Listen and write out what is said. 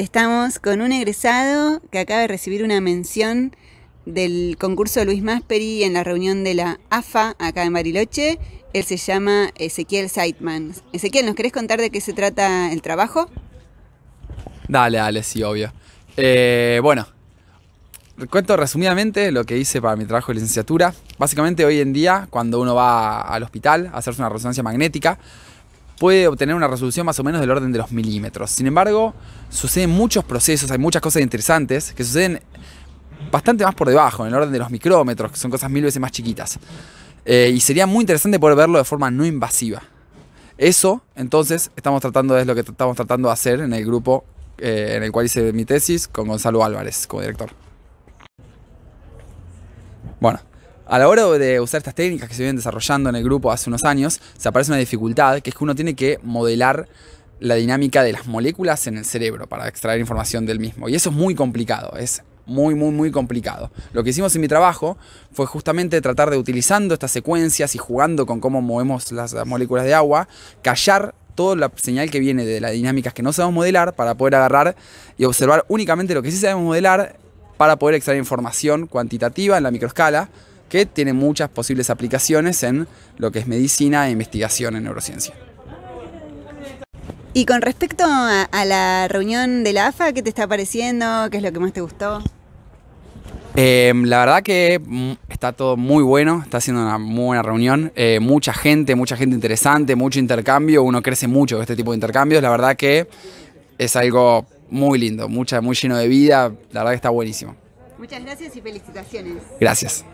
Estamos con un egresado que acaba de recibir una mención del concurso Luis Masperi en la reunión de la AFA acá en Bariloche. Él se llama Ezequiel Saitman. Ezequiel, ¿nos querés contar de qué se trata el trabajo? Dale, dale, sí, obvio. Eh, bueno, cuento resumidamente lo que hice para mi trabajo de licenciatura. Básicamente hoy en día, cuando uno va al hospital a hacerse una resonancia magnética, puede obtener una resolución más o menos del orden de los milímetros. Sin embargo, suceden muchos procesos, hay muchas cosas interesantes que suceden bastante más por debajo, en el orden de los micrómetros, que son cosas mil veces más chiquitas. Eh, y sería muy interesante poder verlo de forma no invasiva. Eso, entonces, estamos tratando, es lo que estamos tratando de hacer en el grupo eh, en el cual hice mi tesis con Gonzalo Álvarez como director. Bueno, a la hora de usar estas técnicas que se vienen desarrollando en el grupo hace unos años, se aparece una dificultad, que es que uno tiene que modelar la dinámica de las moléculas en el cerebro para extraer información del mismo. Y eso es muy complicado, es muy, muy, muy complicado. Lo que hicimos en mi trabajo fue justamente tratar de, utilizando estas secuencias y jugando con cómo movemos las moléculas de agua, callar toda la señal que viene de las dinámicas que no sabemos modelar para poder agarrar y observar únicamente lo que sí sabemos modelar para poder extraer información cuantitativa en la microescala que tiene muchas posibles aplicaciones en lo que es medicina e investigación en neurociencia. Y con respecto a, la reunión de la AFA, ¿qué te está pareciendo? ¿Qué es lo que más te gustó? Em, la verdad que mm, está todo muy bueno, está siendo una muy buena reunión, eh, mucha gente, mucha gente interesante, mucho intercambio, uno crece mucho con este tipo de intercambios, la verdad que es algo muy lindo, muy lleno de vida, la verdad que está buenísimo. Muchas gracias y felicitaciones. Gracias.